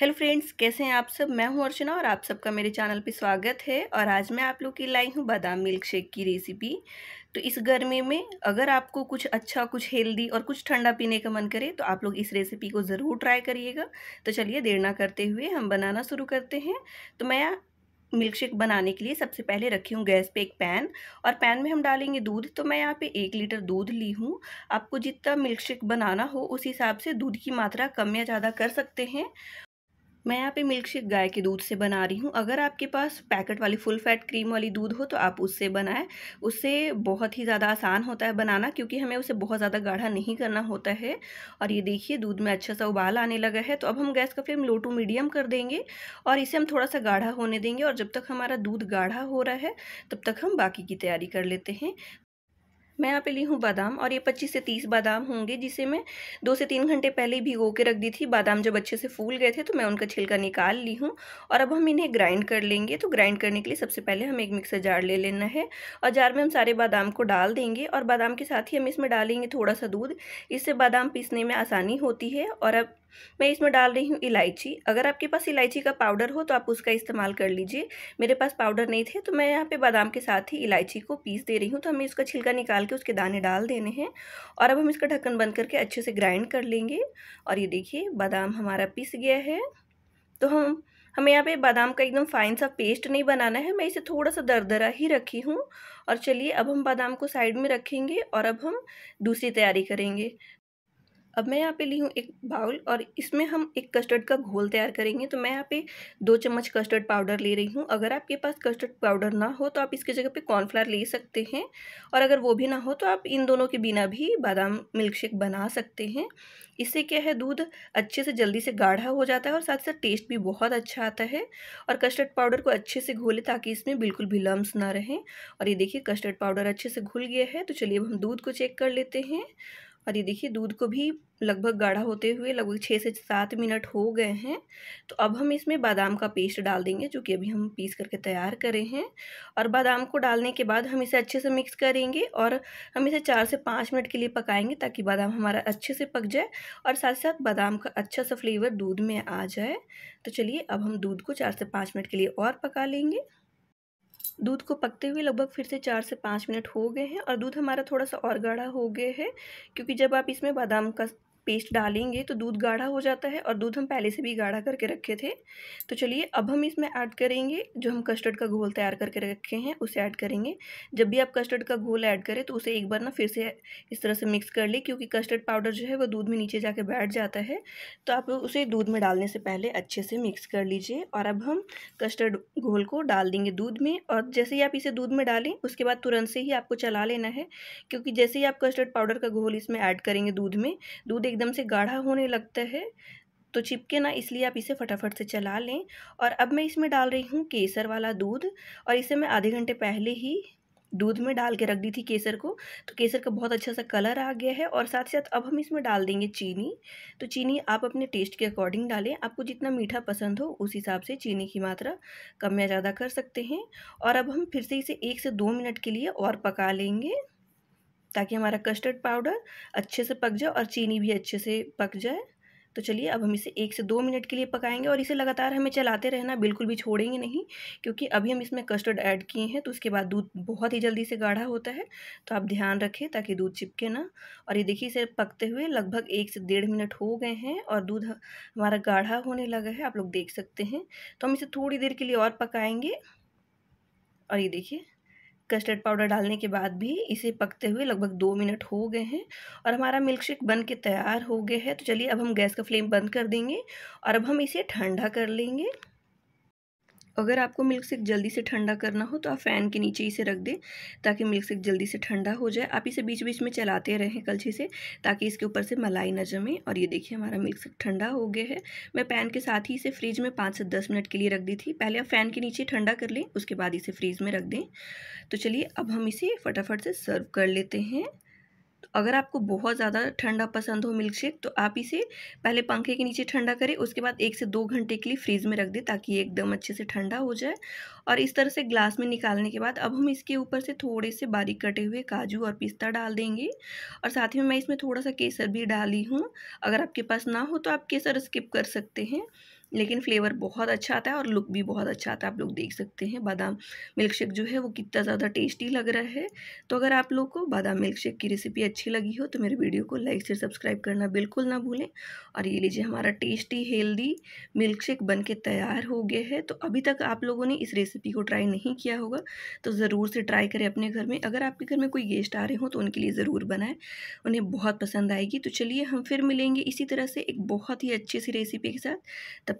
hello friends कैसे हैं आप सब मैं हूं अर्चना और आप सबका मेरे चैनल पर स्वागत है और आज मैं आप लोग की लाई हूं बादाम मिल्क शेक की रेसिपी तो इस गर्मी में अगर आपको कुछ अच्छा कुछ हेल्दी और कुछ ठंडा पीने का मन करे तो आप लोग इस रेसिपी को ज़रूर ट्राई करिएगा तो चलिए देर ना करते हुए हम बनाना शुरू करते हैं तो मैं मिल्क शेक बनाने के लिए सबसे पहले रखी हूँ गैस पे एक पैन और पैन में हम डालेंगे दूध तो मैं यहाँ पे एक लीटर दूध ली हूँ आपको जितना मिल्क शेक बनाना हो उस हिसाब से दूध की मात्रा कम या ज़्यादा कर सकते हैं मैं यहाँ पे मिल्क शेक गाय के दूध से बना रही हूँ अगर आपके पास पैकेट वाली फुल फैट क्रीम वाली दूध हो तो आप उससे बनाएं उससे बहुत ही ज़्यादा आसान होता है बनाना क्योंकि हमें उसे बहुत ज़्यादा गाढ़ा नहीं करना होता है और ये देखिए दूध में अच्छा सा उबाल आने लगा है तो अब हम गैस का फ्लेम लो टू मीडियम कर देंगे और इसे हम थोड़ा सा गाढ़ा होने देंगे और जब तक हमारा दूध गाढ़ा हो रहा है तब तक हम बाकी की तैयारी कर लेते हैं मैं यहाँ पे ली हूँ बादाम और ये पच्चीस से तीस बादाम होंगे जिसे मैं दो से तीन घंटे पहले ही भिगो के रख दी थी बादाम जब अच्छे से फूल गए थे तो मैं उनका छिलका निकाल ली हूँ और अब हम इन्हें ग्राइंड कर लेंगे तो ग्राइंड करने के लिए सबसे पहले हमें एक मिक्सर जार ले लेना है और जार में हम सारे बादाम को डाल देंगे और बादाम के साथ ही हम इसमें डालेंगे थोड़ा सा दूध इससे बादाम पीसने में आसानी होती है और अब मैं इसमें डाल रही हूँ इलायची अगर आपके पास इलायची का पाउडर हो तो आप उसका इस्तेमाल कर लीजिए मेरे पास पाउडर नहीं थे तो मैं यहाँ पे बादाम के साथ ही इलायची को पीस दे रही हूँ तो हमें इसका छिलका निकाल के उसके दाने डाल देने हैं और अब हम इसका ढक्कन बंद करके अच्छे से ग्राइंड कर लेंगे और ये देखिए बादाम हमारा पीस गया है तो हम हमें यहाँ पे बादाम का एकदम फाइन सा पेस्ट नहीं बनाना है मैं इसे थोड़ा सा दरदरा ही रखी हूँ और चलिए अब हम बादाम को साइड में रखेंगे और अब हम दूसरी तैयारी करेंगे अब मैं यहाँ पे ली हूँ एक बाउल और इसमें हम एक कस्टर्ड का घोल तैयार करेंगे तो मैं यहाँ पे दो चम्मच कस्टर्ड पाउडर ले रही हूँ अगर आपके पास कस्टर्ड पाउडर ना हो तो आप इसकी जगह पे कॉर्नफ्लावर ले सकते हैं और अगर वो भी ना हो तो आप इन दोनों के बिना भी बादाम मिल्क शेक बना सकते हैं इससे क्या है दूध अच्छे से जल्दी से गाढ़ा हो जाता है और साथ साथ टेस्ट भी बहुत अच्छा आता है और कस्टर्ड पाउडर को अच्छे से घोले ताकि इसमें बिल्कुल भी लम्स ना रहें और ये देखिए कस्टर्ड पाउडर अच्छे से घुल गया है तो चलिए अब हम दूध को चेक कर लेते हैं और ये देखिए दूध को भी लगभग गाढ़ा होते हुए लगभग छः से सात मिनट हो गए हैं तो अब हम इसमें बादाम का पेस्ट डाल देंगे जो कि अभी हम पीस करके तैयार करें हैं और बादाम को डालने के बाद हम इसे अच्छे से मिक्स करेंगे और हम इसे चार से पाँच मिनट के लिए पकाएंगे ताकि बादाम हमारा अच्छे से पक जाए और साथ साथ बादाम का अच्छा सा फ्लेवर दूध में आ जाए तो चलिए अब हम दूध को चार से पाँच मिनट के लिए और पका लेंगे दूध को पकते हुए लगभग फिर से चार से पाँच मिनट हो गए हैं और दूध हमारा थोड़ा सा और गाढ़ा हो गया है क्योंकि जब आप इसमें बादाम का पेस्ट डालेंगे तो दूध गाढ़ा हो जाता है और दूध हम पहले से भी गाढ़ा करके रखे थे तो चलिए अब हम इसमें ऐड करेंगे जो हम कस्टर्ड का घोल तैयार करके रखे हैं उसे ऐड करेंगे जब भी आप कस्टर्ड का घोल ऐड करें तो उसे एक बार ना फिर से इस तरह से मिक्स कर लें क्योंकि कस्टर्ड पाउडर जो है वो दूध में नीचे जा बैठ जाता है तो आप उसे दूध में डालने से पहले अच्छे से मिक्स कर लीजिए और अब हम कस्टर्ड घोल को डाल देंगे दूध में और जैसे ही आप इसे दूध में डालें उसके बाद तुरंत से ही आपको चला लेना है क्योंकि जैसे ही आप कस्टर्ड पाउडर का घोल इसमें ऐड करेंगे दूध में दूध एक एकदम से गाढ़ा होने लगता है तो चिपके ना इसलिए आप इसे फटाफट से चला लें और अब मैं इसमें डाल रही हूँ केसर वाला दूध और इसे मैं आधे घंटे पहले ही दूध में डाल के रख दी थी केसर को तो केसर का बहुत अच्छा सा कलर आ गया है और साथ ही साथ अब हम इसमें डाल देंगे चीनी तो चीनी आप अपने टेस्ट के अकॉर्डिंग डालें आपको जितना मीठा पसंद हो उस हिसाब से चीनी की मात्रा कम या ज़्यादा कर सकते हैं और अब हम फिर से इसे एक से दो मिनट के लिए और पका लेंगे ताकि हमारा कस्टर्ड पाउडर अच्छे से पक जाए और चीनी भी अच्छे से पक जाए तो चलिए अब हम इसे एक से दो मिनट के लिए पकाएंगे और इसे लगातार हमें चलाते रहना बिल्कुल भी छोड़ेंगे नहीं क्योंकि अभी हम इसमें कस्टर्ड ऐड किए हैं तो उसके बाद दूध बहुत ही जल्दी से गाढ़ा होता है तो आप ध्यान रखें ताकि दूध चिपके ना और ये देखिए इसे पकते हुए लगभग एक से डेढ़ मिनट हो गए हैं और दूध हमारा गाढ़ा होने लगा है आप लोग देख सकते हैं तो हम इसे थोड़ी देर के लिए और पकाएँगे और ये देखिए कस्टर्ड पाउडर डालने के बाद भी इसे पकते हुए लगभग दो मिनट हो गए हैं और हमारा मिल्क शेक बन के तैयार हो गया है तो चलिए अब हम गैस का फ्लेम बंद कर देंगे और अब हम इसे ठंडा कर लेंगे अगर आपको मिल्क शेक जल्दी से ठंडा करना हो तो आप फ़ैन के नीचे इसे रख दें ताकि मिल्क शेक जल्दी से ठंडा हो जाए आप इसे बीच बीच में चलाते रहें कलछे से ताकि इसके ऊपर से मलाई न जमे और ये देखिए हमारा मिल्क शेक ठंडा हो गया है मैं पैन के साथ ही इसे फ्रीज में पाँच से दस मिनट के लिए रख दी थी पहले आप फ़ैन के नीचे ठंडा कर लें उसके बाद इसे फ्रीज़ में रख दें तो चलिए अब हम इसे फटाफट से सर्व कर लेते हैं अगर आपको बहुत ज़्यादा ठंडा पसंद हो मिल्क शेक तो आप इसे पहले पंखे के नीचे ठंडा करें उसके बाद एक से दो घंटे के लिए फ्रीज़ में रख दें ताकि एकदम अच्छे से ठंडा हो जाए और इस तरह से ग्लास में निकालने के बाद अब हम इसके ऊपर से थोड़े से बारीक कटे हुए काजू और पिस्ता डाल देंगे और साथ ही में मैं इसमें थोड़ा सा केसर भी डाली हूँ अगर आपके पास ना हो तो आप केसर स्किप कर सकते हैं लेकिन फ्लेवर बहुत अच्छा आता है और लुक भी बहुत अच्छा आता है आप लोग देख सकते हैं बादाम मिल्क शेक जो है वो कितना ज़्यादा टेस्टी लग रहा है तो अगर आप लोग को बादाम मिल्क शेक की रेसिपी अच्छी लगी हो तो मेरे वीडियो को लाइक से सब्सक्राइब करना बिल्कुल ना भूलें और ये लीजिए हमारा टेस्टी हेल्दी मिल्क शेक बन के तैयार हो गया है तो अभी तक आप लोगों ने इस रेसिपी को ट्राई नहीं किया होगा तो ज़रूर से ट्राई करें अपने घर में अगर आपके घर में कोई गेस्ट आ रहे हो तो उनके लिए ज़रूर बनाएं उन्हें बहुत पसंद आएगी तो चलिए हम फिर मिलेंगे इसी तरह से एक बहुत ही अच्छी सी रेसिपी के साथ तब